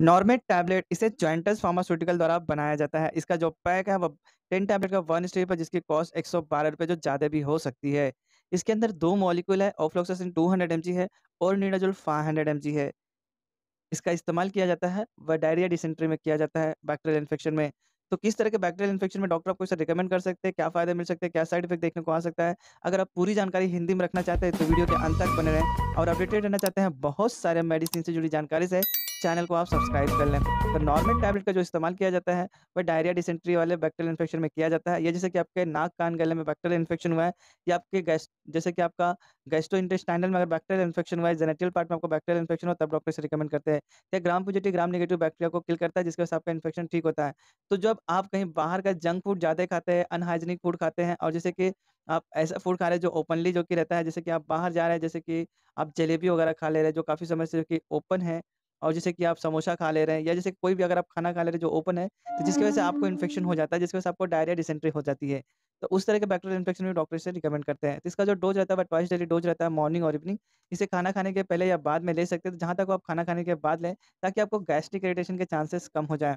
नॉर्मेट tablet इसे जॉइंटस pharmaceutical द्वारा बनाया जाता है इसका जो पैक है वो टेन टैबलेट का वन स्टेप है जिसकी कॉस्ट एक सौ बारह रुपये जो ज़्यादा भी हो सकती है इसके अंदर दो मॉलिक्यूल है ओफ्लोक्सासिन टू हंड्रेड एम है और नीडाजोल फाइव हंड्रेड एम है इसका इस्तेमाल किया जाता है व डायरिया डिसेंट्री में किया जाता है बैक्टीरियल इन्फेक्शन में तो किस तरह के बैक्टीरियल इन्फेक्शन में डॉक्टर आपको इसे रिकमेंड कर सकते हैं क्या फायदे मिल सकते हैं क्या साइड इफेक्ट देखने को आ सकता है अगर आप पूरी जानकारी हिंदी में रखना चाहते हैं तो वीडियो के अंत तक बने रहें और अपडेटेड रहना चाहते हैं बहुत सारे मेडिसिन से जुड़ी जानकारी से चैनल को आप सब्सक्राइब कर लें तो नॉर्मल टैबलेट का जो इस्तेमाल किया जाता है वह डायरिया डिसेंट्री वाले बैक्टेरियल इन्फेक्शन में किया जाता है या जैसे कि आपके नाक कान गले में बैक्टेरियल इन्फेक्शन हुआ है या आपके गैस जैसे कि आपका गैस्ट्रो इंटेस्टाइनल में अगर बैक्टेरियल इन्फेक्शन हुआ है जेनेटियल पार्ट में आपको बैक्टेरियल इन्फेक्शन हो तब डॉक्टर से रिकमेंड करते हैं या gram positive gram negative bacteria को किल करता है जिसके वजह से आपका इन्फेक्शन ठीक होता है तो जब आप कहीं बाहर का जंक फूड ज़्यादा खाते हैं अनहाइजीनिक फूड खाते हैं और जैसे कि आप ऐसा फूड खा रहे हैं जो ओपनली जो कि रहता है जैसे कि आप बाहर जा रहे हैं जैसे कि आप जलेबी वगैरह खा ले रहे हैं जो काफ़ी समय से जो कि ओपन है और जैसे कि आप समोसा खा ले रहे हैं या जैसे कोई भी अगर आप खाना खा ले रहे हैं जो ओपन है तो जिसकी वजह से आपको इन्फेक्शन हो जाता है जिसकी वजह से आपको डायरिया डिसेंट्री हो जाती है तो उस तरह के बैक्टीरियल इन्फेक्शन भी डॉक्टर से रिकमेंड करते हैं तो इसका जो डोज रहता है ट्वाइस डेली डोज रहता है मॉर्निंग और इवनिंग इसे खाना खाने के पहले या बाद में ले सकते हैं तो जहाँ तक आप खाना खाने के बाद लें ताकि आपको गैस्ट्रिक इरिटेशन के चांसेस कम हो जाए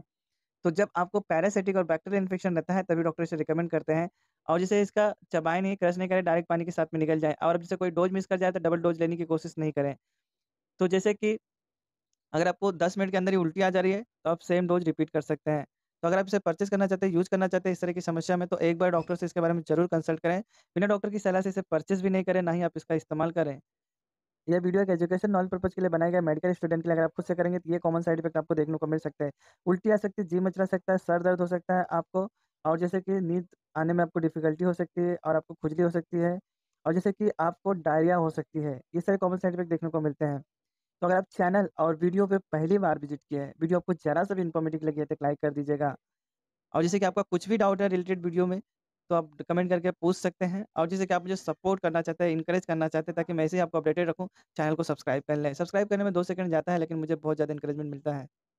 तो जब आपको पैरासिटिक और बैक्टीरियल इन्फेक्शन रहता है तभी डॉक्टर इसे रिकमेंड करते हैं और जैसे इसका चबाए नहीं क्रश नहीं करें डायरेक्ट पानी के साथ में निकल जाए और अब जैसे कोई डोज मिस कर जाए तो डबल डोज लेने की कोशिश नहीं करें तो जैसे कि अगर आपको 10 मिनट के अंदर ही उल्टी आ जा रही है तो आप सेम डोज रिपीट कर सकते हैं तो अगर आप इसे परचेस करना चाहते हैं यूज करना चाहते हैं इस तरह की समस्या में तो एक बार डॉक्टर से इसके बारे में जरूर कंसल्ट करें बिना डॉक्टर की सलाह से इसे परचेस भी नहीं करें ना ही आप इसका इस्तेमाल करें यह वीडियो एक एजुकेशन नॉलेज पर्पज के लिए बनाया गया मेडिकल स्टूडेंट के लिए अगर आप खुद से करेंगे तो ये कॉमन साइड इफेक्ट आपको देखने को मिल सकता है उल्टी आ सकती है जी मचरा सकता है सर दर्द हो सकता है आपको और जैसे कि नींद आने में आपको डिफिकल्टी हो सकती है और आपको खुजली हो सकती है और जैसे कि आपको डायरिया हो सकती है ये सारे कॉमन साइड इफेक्ट देखने को मिलते हैं तो अगर आप चैनल और वीडियो पे पहली बार विजिट किया है वीडियो आपको जरा सा भी इन्फॉर्मेटिव लगी है तो लाइक कर दीजिएगा और जैसे कि आपका कुछ भी डाउट है रिलेटेड वीडियो में तो आप कमेंट करके पूछ सकते हैं और जैसे कि आप मुझे सपोर्ट करना चाहते हैं इंकरेज करना चाहते हैं ताकि मैं इसे आपको अपडेटेड रखूँ चैनल को सब्सक्राइब कर लें सब्सक्राइब करने में दो सेकंड जाता है लेकिन मुझे बहुत ज़्यादा इंकरेजमेंट मिलता है